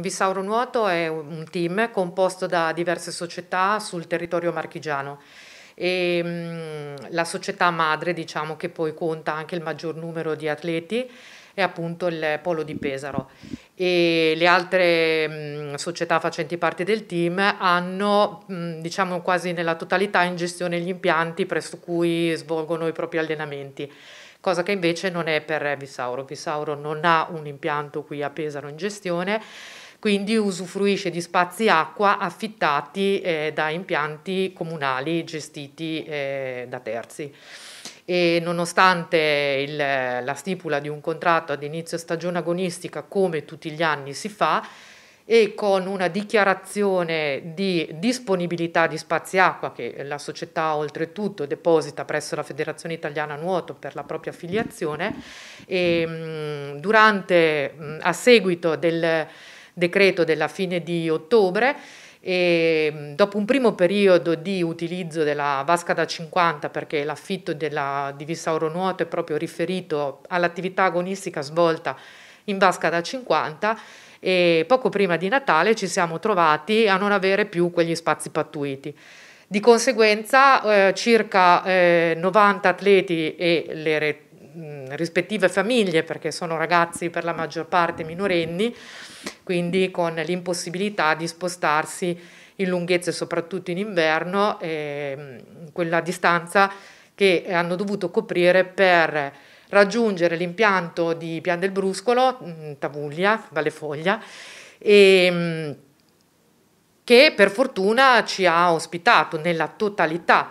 Visauro Nuoto è un team composto da diverse società sul territorio marchigiano e mm, la società madre diciamo che poi conta anche il maggior numero di atleti è appunto il Polo di Pesaro e le altre mm, società facenti parte del team hanno mm, diciamo quasi nella totalità in gestione gli impianti presso cui svolgono i propri allenamenti cosa che invece non è per Visauro. Visauro non ha un impianto qui a Pesaro in gestione quindi usufruisce di spazi acqua affittati eh, da impianti comunali gestiti eh, da terzi. E nonostante il, la stipula di un contratto ad inizio stagione agonistica, come tutti gli anni si fa, e con una dichiarazione di disponibilità di spazi acqua che la società oltretutto deposita presso la Federazione Italiana Nuoto per la propria affiliazione, e, ehm, durante, a seguito del decreto della fine di ottobre e mm, dopo un primo periodo di utilizzo della vasca da 50 perché l'affitto della, di Vissauro Nuoto è proprio riferito all'attività agonistica svolta in vasca da 50 e poco prima di Natale ci siamo trovati a non avere più quegli spazi pattuiti. Di conseguenza eh, circa eh, 90 atleti e le, rispettive famiglie, perché sono ragazzi per la maggior parte minorenni, quindi con l'impossibilità di spostarsi in lunghezze, soprattutto in inverno, eh, quella distanza che hanno dovuto coprire per raggiungere l'impianto di Pian del Bruscolo, Tavuglia, Vallefoglia, e, che per fortuna ci ha ospitato nella totalità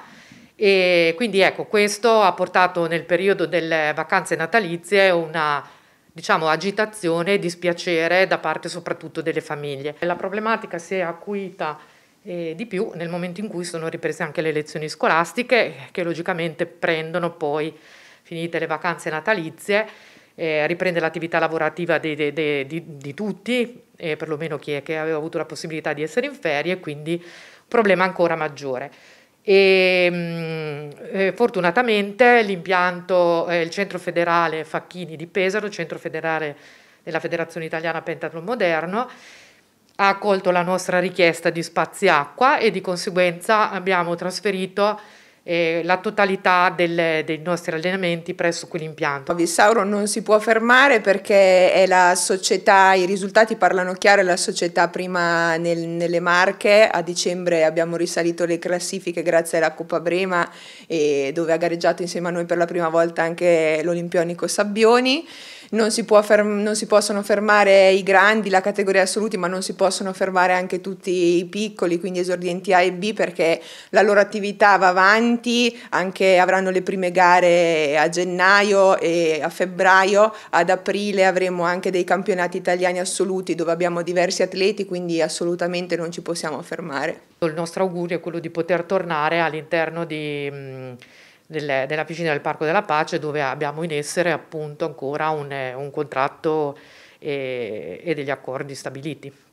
e quindi ecco, questo ha portato nel periodo delle vacanze natalizie una diciamo, agitazione e dispiacere da parte soprattutto delle famiglie. La problematica si è acuita eh, di più nel momento in cui sono riprese anche le lezioni scolastiche che logicamente prendono poi, finite le vacanze natalizie, eh, riprende l'attività lavorativa di, di, di, di tutti, eh, perlomeno chi è che aveva avuto la possibilità di essere in ferie, quindi problema ancora maggiore. E, mm, eh, fortunatamente l'impianto, eh, il centro federale Facchini di Pesaro, centro federale della Federazione Italiana Pentathlon Moderno, ha accolto la nostra richiesta di spazi acqua e di conseguenza abbiamo trasferito eh, la totalità del, dei nostri allenamenti presso quell'impianto. Vissauro non si può fermare perché è la società, i risultati parlano chiaro, è la società prima nel, nelle Marche, a dicembre abbiamo risalito le classifiche grazie alla Coppa Brema dove ha gareggiato insieme a noi per la prima volta anche l'Olimpionico Sabbioni non si, ferm- non si possono fermare i grandi, la categoria assoluti, ma non si possono fermare anche tutti i piccoli, quindi esordienti A e B, perché la loro attività va avanti, anche avranno le prime gare a gennaio e a febbraio, ad aprile avremo anche dei campionati italiani assoluti dove abbiamo diversi atleti, quindi assolutamente non ci possiamo fermare. Il nostro augurio è quello di poter tornare all'interno di delle, della piscina del Parco della Pace dove abbiamo in essere appunto ancora un, eh, un contratto e, eh, e degli accordi stabiliti.